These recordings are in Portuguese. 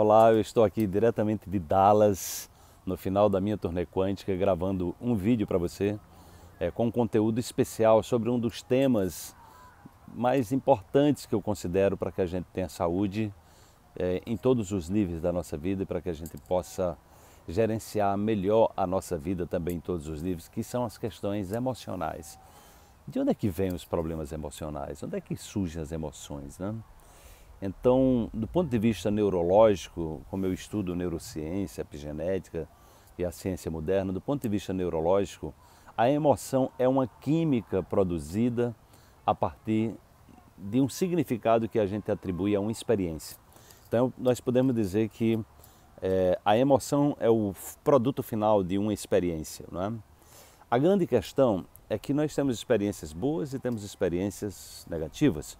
Olá, eu estou aqui diretamente de Dallas, no final da minha turnê quântica, gravando um vídeo para você é, com conteúdo especial sobre um dos temas mais importantes que eu considero para que a gente tenha saúde é, em todos os níveis da nossa vida e para que a gente possa gerenciar melhor a nossa vida também em todos os níveis, que são as questões emocionais. De onde é que vêm os problemas emocionais? Onde é que surgem as emoções, né? Então, do ponto de vista neurológico, como eu estudo neurociência, epigenética e a ciência moderna, do ponto de vista neurológico, a emoção é uma química produzida a partir de um significado que a gente atribui a uma experiência. Então, nós podemos dizer que é, a emoção é o produto final de uma experiência. Não é? A grande questão é que nós temos experiências boas e temos experiências negativas.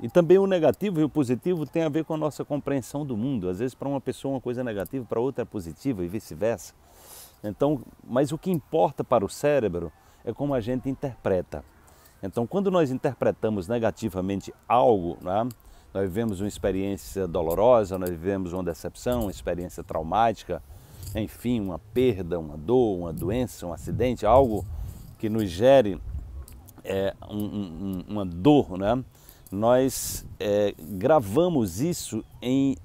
E também o negativo e o positivo tem a ver com a nossa compreensão do mundo. Às vezes para uma pessoa uma coisa é negativa, para outra é positiva e vice-versa. Então, mas o que importa para o cérebro é como a gente interpreta. Então, quando nós interpretamos negativamente algo, né, nós vivemos uma experiência dolorosa, nós vivemos uma decepção, uma experiência traumática, enfim, uma perda, uma dor, uma doença, um acidente, algo que nos gere é, um, um, uma dor, né? nós é, gravamos isso em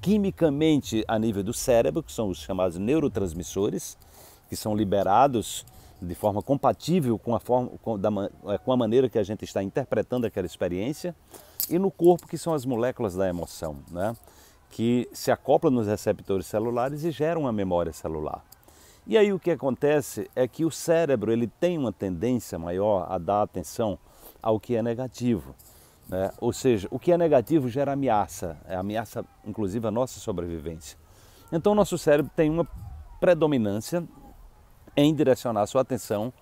quimicamente a nível do cérebro, que são os chamados neurotransmissores, que são liberados de forma compatível com a, forma, com, da, é, com a maneira que a gente está interpretando aquela experiência, e no corpo, que são as moléculas da emoção, né? que se acoplam nos receptores celulares e geram a memória celular. E aí o que acontece é que o cérebro ele tem uma tendência maior a dar atenção ao que é negativo. Né? Ou seja, o que é negativo gera ameaça, é ameaça inclusive a nossa sobrevivência. Então, o nosso cérebro tem uma predominância em direcionar a sua atenção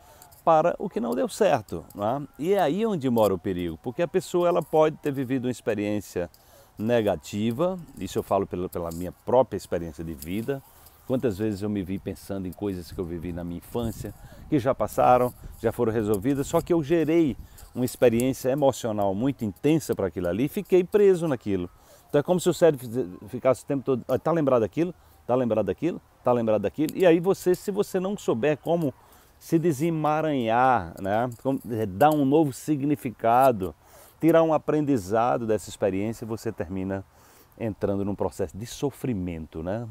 para o que não deu certo. É? E é aí onde mora o perigo, porque a pessoa ela pode ter vivido uma experiência negativa, isso eu falo pela, pela minha própria experiência de vida, Quantas vezes eu me vi pensando em coisas que eu vivi na minha infância, que já passaram, já foram resolvidas, só que eu gerei uma experiência emocional muito intensa para aquilo ali e fiquei preso naquilo. Então é como se o cérebro ficasse o tempo todo, está ah, lembrado daquilo, está lembrado daquilo, está lembrado daquilo, e aí você, se você não souber como se desemaranhar, né? Como eh, dar um novo significado, tirar um aprendizado dessa experiência, você termina entrando num processo de sofrimento, né?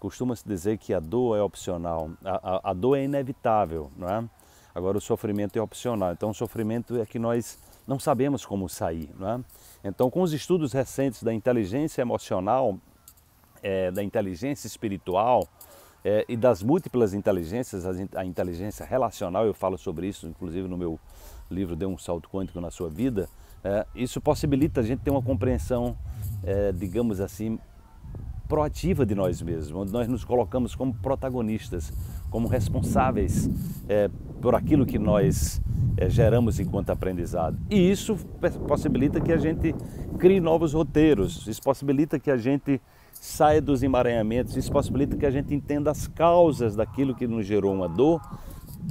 Costuma-se dizer que a dor é opcional, a, a, a dor é inevitável, não é? Agora o sofrimento é opcional. Então o sofrimento é que nós não sabemos como sair, não é? Então com os estudos recentes da inteligência emocional, é, da inteligência espiritual é, e das múltiplas inteligências, a, inteligência relacional, eu falo sobre isso, inclusive no meu livro Deu um Salto Quântico na Sua Vida, é, isso possibilita a gente ter uma compreensão, é, digamos assim, proativa de nós mesmos, onde nós nos colocamos como protagonistas, como responsáveis é, por aquilo que nós é, geramos enquanto aprendizado. E isso possibilita que a gente crie novos roteiros, isso possibilita que a gente saia dos emaranhamentos, isso possibilita que a gente entenda as causas daquilo que nos gerou uma dor,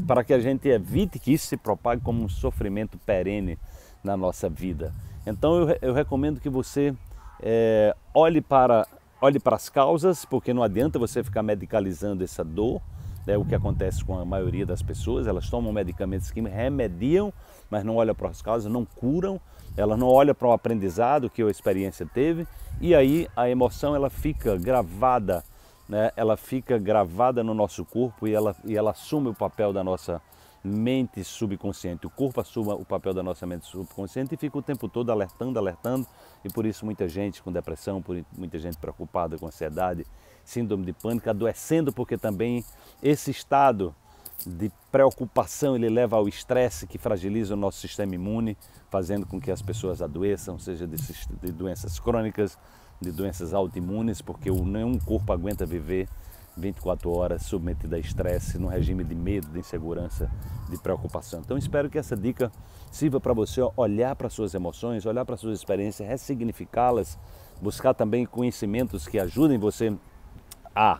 para que a gente evite que isso se propague como um sofrimento perene na nossa vida. Então eu, eu recomendo que você é, olhe para olhe para as causas, porque não adianta você ficar medicalizando essa dor, é o que acontece com a maioria das pessoas, elas tomam medicamentos que remediam, mas não olham para as causas, não curam, elas não olham para o aprendizado que a experiência teve, e aí a emoção ela fica gravada né, ela fica gravada no nosso corpo e ela, e ela assume o papel da nossa mente subconsciente. O corpo assume o papel da nossa mente subconsciente e fica o tempo todo alertando, alertando. E por isso muita gente com depressão, por muita gente preocupada com ansiedade, síndrome de pânico, adoecendo porque também esse estado de preocupação ele leva ao estresse que fragiliza o nosso sistema imune, fazendo com que as pessoas adoeçam, seja de, de doenças crônicas, de doenças autoimunes, porque nenhum corpo aguenta viver 24 horas submetido a estresse, num regime de medo, de insegurança, de preocupação. Então espero que essa dica sirva para você olhar para suas emoções, olhar para suas experiências, ressignificá-las, buscar também conhecimentos que ajudem você a,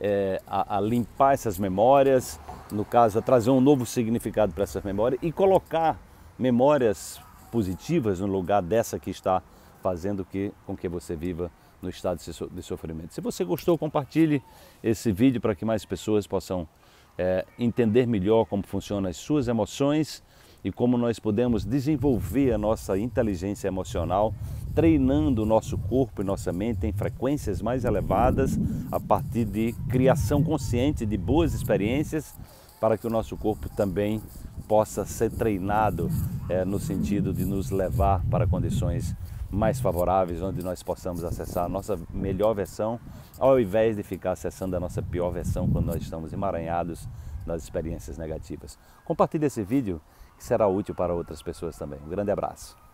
é, a, a limpar essas memórias, no caso, a trazer um novo significado para essas memórias e colocar memórias positivas no lugar dessa que está fazendo que, com que você viva no estado de sofrimento. Se você gostou, compartilhe esse vídeo para que mais pessoas possam é, entender melhor como funcionam as suas emoções e como nós podemos desenvolver a nossa inteligência emocional, treinando o nosso corpo e nossa mente em frequências mais elevadas a partir de criação consciente de boas experiências para que o nosso corpo também possa ser treinado é, no sentido de nos levar para condições mais favoráveis, onde nós possamos acessar a nossa melhor versão, ao invés de ficar acessando a nossa pior versão quando nós estamos emaranhados nas experiências negativas. Compartilhe esse vídeo que será útil para outras pessoas também. Um grande abraço.